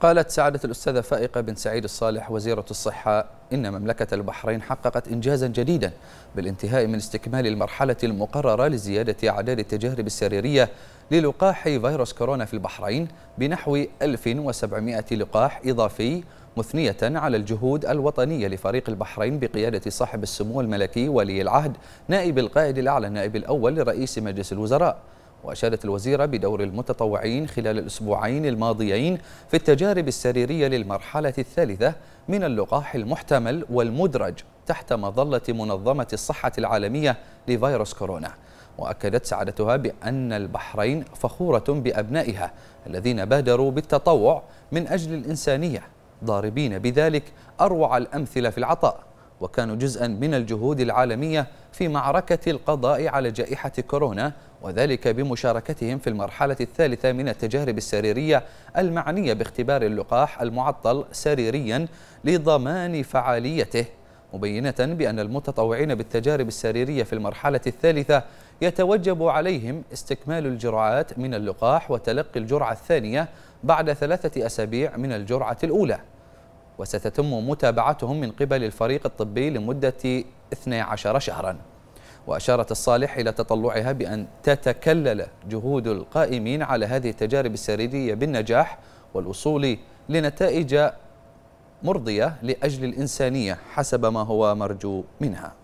قالت سعادة الأستاذة فائقة بن سعيد الصالح وزيرة الصحة إن مملكة البحرين حققت إنجازا جديدا بالانتهاء من استكمال المرحلة المقررة لزيادة أعداد التجارب السريرية للقاح فيروس كورونا في البحرين بنحو 1700 لقاح إضافي مثنية على الجهود الوطنية لفريق البحرين بقيادة صاحب السمو الملكي ولي العهد نائب القائد الأعلى النائب الأول لرئيس مجلس الوزراء وأشادت الوزيرة بدور المتطوعين خلال الأسبوعين الماضيين في التجارب السريرية للمرحلة الثالثة من اللقاح المحتمل والمدرج تحت مظلة منظمة الصحة العالمية لفيروس كورونا وأكدت سعادتها بأن البحرين فخورة بأبنائها الذين بادروا بالتطوع من أجل الإنسانية ضاربين بذلك أروع الأمثلة في العطاء وكانوا جزءا من الجهود العالمية في معركة القضاء على جائحة كورونا وذلك بمشاركتهم في المرحلة الثالثة من التجارب السريرية المعنية باختبار اللقاح المعطل سريريا لضمان فعاليته مبينة بأن المتطوعين بالتجارب السريرية في المرحلة الثالثة يتوجب عليهم استكمال الجرعات من اللقاح وتلقي الجرعة الثانية بعد ثلاثة أسابيع من الجرعة الأولى وستتم متابعتهم من قبل الفريق الطبي لمدة 12 شهرا وأشارت الصالح إلى تطلعها بأن تتكلل جهود القائمين على هذه التجارب السريرية بالنجاح والوصول لنتائج مرضية لأجل الإنسانية حسب ما هو مرجو منها